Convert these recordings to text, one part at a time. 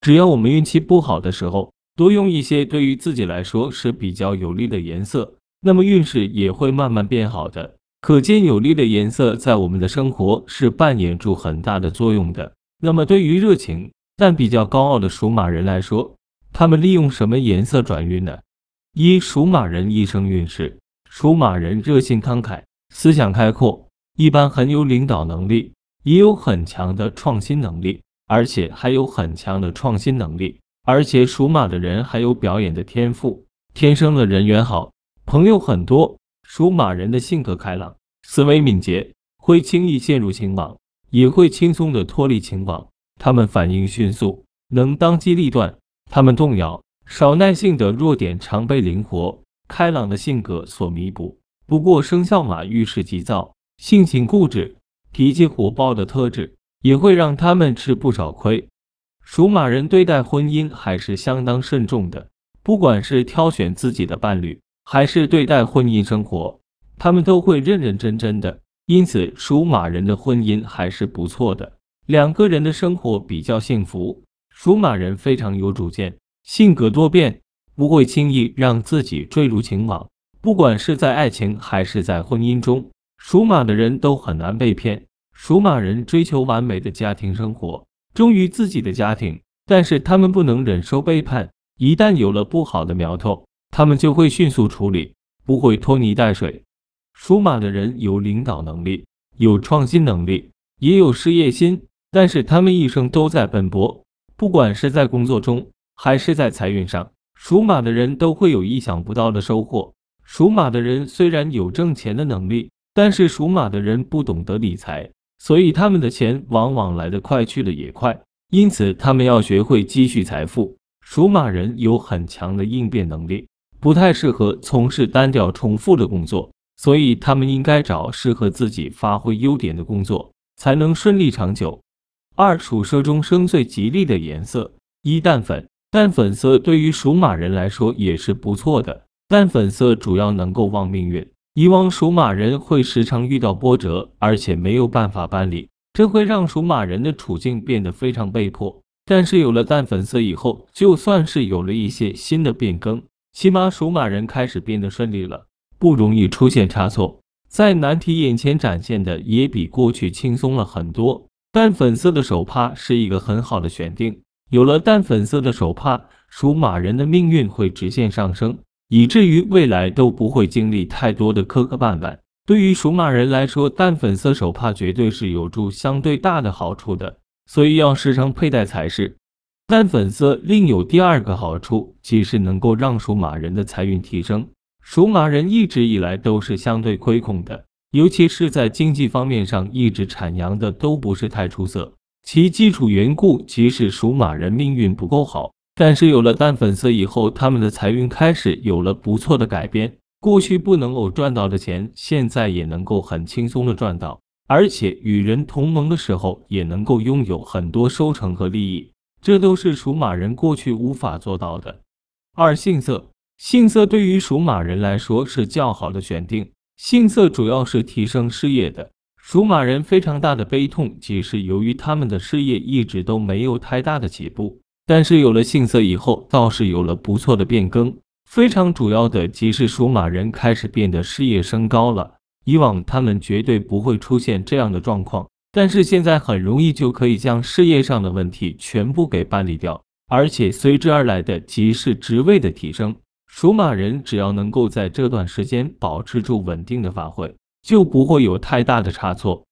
只要我们运气不好的时候，多用一些对于自己来说是比较有利的颜色，那么运势也会慢慢变好的。可见有利的颜色在我们的生活是扮演住很大的作用的。那么对于热情但比较高傲的属马人来说，他们利用什么颜色转运呢？一属马人一生运势，属马人热心慷慨，思想开阔，一般很有领导能力，也有很强的创新能力。而且还有很强的创新能力，而且属马的人还有表演的天赋，天生的人缘好，朋友很多。属马人的性格开朗，思维敏捷，会轻易陷入情网，也会轻松的脱离情网。他们反应迅速，能当机立断。他们动摇少耐性的弱点，常被灵活开朗的性格所弥补。不过生肖马遇事急躁，性情固执，脾气火爆的特质。也会让他们吃不少亏。属马人对待婚姻还是相当慎重的，不管是挑选自己的伴侣，还是对待婚姻生活，他们都会认认真真的。因此，属马人的婚姻还是不错的，两个人的生活比较幸福。属马人非常有主见，性格多变，不会轻易让自己坠入情网。不管是在爱情还是在婚姻中，属马的人都很难被骗。属马人追求完美的家庭生活，忠于自己的家庭，但是他们不能忍受背叛。一旦有了不好的苗头，他们就会迅速处理，不会拖泥带水。属马的人有领导能力，有创新能力，也有事业心，但是他们一生都在奔波，不管是在工作中还是在财运上，属马的人都会有意想不到的收获。属马的人虽然有挣钱的能力，但是属马的人不懂得理财。所以他们的钱往往来的快，去的也快，因此他们要学会积蓄财富。属马人有很强的应变能力，不太适合从事单调重复的工作，所以他们应该找适合自己发挥优点的工作，才能顺利长久。二属蛇中生最吉利的颜色一淡粉，淡粉色对于属马人来说也是不错的，淡粉色主要能够旺命运。以往属马人会时常遇到波折，而且没有办法办理，这会让属马人的处境变得非常被迫。但是有了淡粉色以后，就算是有了一些新的变更，起码属马人开始变得顺利了，不容易出现差错，在难题眼前展现的也比过去轻松了很多。淡粉色的手帕是一个很好的选定，有了淡粉色的手帕，属马人的命运会直线上升。以至于未来都不会经历太多的磕磕绊绊。对于属马人来说，淡粉色手帕绝对是有助相对大的好处的，所以要时常佩戴才是。淡粉色另有第二个好处，即是能够让属马人的财运提升。属马人一直以来都是相对亏空的，尤其是在经济方面上一直产羊的都不是太出色，其基础缘故即是属马人命运不够好。但是有了淡粉色以后，他们的财运开始有了不错的改变。过去不能够赚到的钱，现在也能够很轻松的赚到，而且与人同盟的时候也能够拥有很多收成和利益，这都是属马人过去无法做到的。二杏色，杏色对于属马人来说是较好的选定。杏色主要是提升事业的。属马人非常大的悲痛，即是由于他们的事业一直都没有太大的起步。但是有了杏色以后，倒是有了不错的变更。非常主要的，即是属马人开始变得事业升高了。以往他们绝对不会出现这样的状况，但是现在很容易就可以将事业上的问题全部给办理掉。而且随之而来的，即是职位的提升。属马人只要能够在这段时间保持住稳定的发挥，就不会有太大的差错。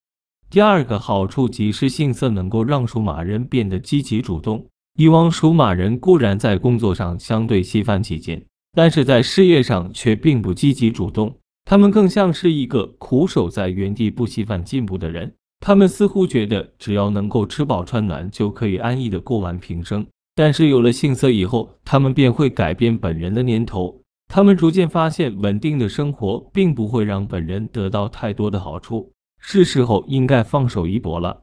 第二个好处，即是杏色能够让属马人变得积极主动。以往属马人固然在工作上相对稀饭起劲，但是在事业上却并不积极主动。他们更像是一个苦守在原地不稀饭进步的人。他们似乎觉得只要能够吃饱穿暖，就可以安逸的过完平生。但是有了杏色以后，他们便会改变本人的念头。他们逐渐发现稳定的生活并不会让本人得到太多的好处，是时候应该放手一搏了。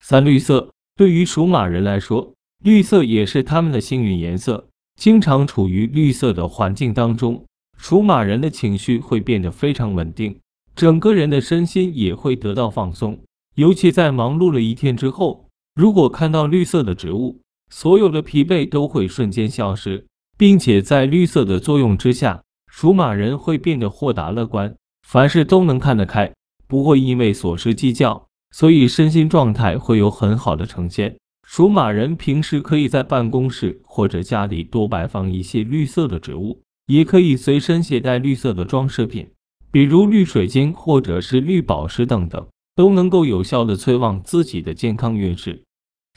三绿色对于属马人来说。绿色也是他们的幸运颜色，经常处于绿色的环境当中，属马人的情绪会变得非常稳定，整个人的身心也会得到放松。尤其在忙碌了一天之后，如果看到绿色的植物，所有的疲惫都会瞬间消失，并且在绿色的作用之下，属马人会变得豁达乐观，凡事都能看得开，不会因为琐事计较，所以身心状态会有很好的呈现。属马人平时可以在办公室或者家里多摆放一些绿色的植物，也可以随身携带绿色的装饰品，比如绿水晶或者是绿宝石等等，都能够有效的催旺自己的健康运势。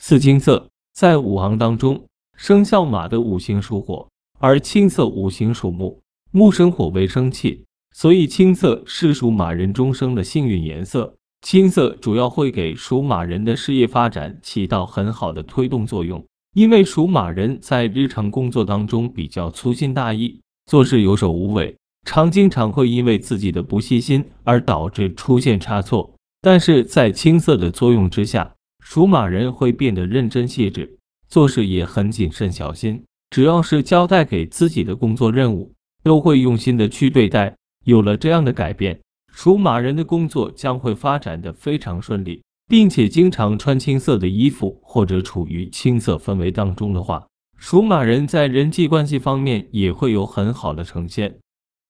四金色在五行当中，生肖马的五行属火，而青色五行属木，木生火为生气，所以青色是属马人终生的幸运颜色。青色主要会给属马人的事业发展起到很好的推动作用，因为属马人在日常工作当中比较粗心大意，做事有手无尾，常经常会因为自己的不细心而导致出现差错。但是在青色的作用之下，属马人会变得认真细致，做事也很谨慎小心，只要是交代给自己的工作任务，都会用心的去对待。有了这样的改变。属马人的工作将会发展的非常顺利，并且经常穿青色的衣服或者处于青色氛围当中的话，属马人在人际关系方面也会有很好的呈现。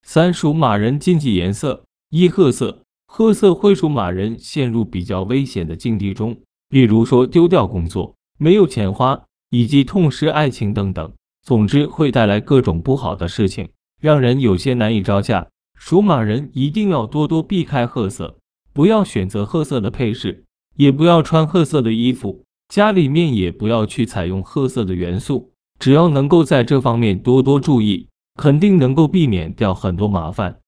三属马人禁忌颜色一褐色，褐色会属马人陷入比较危险的境地中，比如说丢掉工作、没有钱花以及痛失爱情等等，总之会带来各种不好的事情，让人有些难以招架。属马人一定要多多避开褐色，不要选择褐色的配饰，也不要穿褐色的衣服，家里面也不要去采用褐色的元素。只要能够在这方面多多注意，肯定能够避免掉很多麻烦。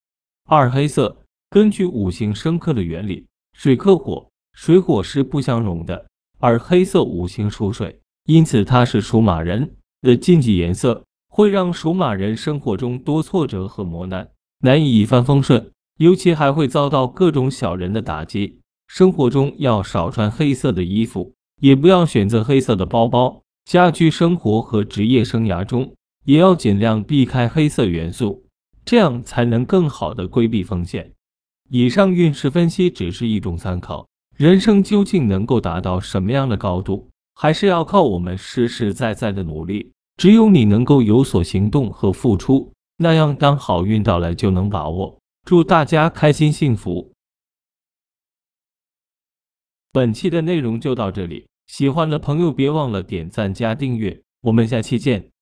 二黑色，根据五行生克的原理，水克火，水火是不相容的，而黑色五行属水，因此它是属马人的禁忌颜色，会让属马人生活中多挫折和磨难。难以一帆风顺，尤其还会遭到各种小人的打击。生活中要少穿黑色的衣服，也不要选择黑色的包包。家居生活和职业生涯中也要尽量避开黑色元素，这样才能更好的规避风险。以上运势分析只是一种参考，人生究竟能够达到什么样的高度，还是要靠我们实实在在的努力。只有你能够有所行动和付出。那样，当好运到来就能把握。祝大家开心幸福！本期的内容就到这里，喜欢的朋友别忘了点赞加订阅，我们下期见。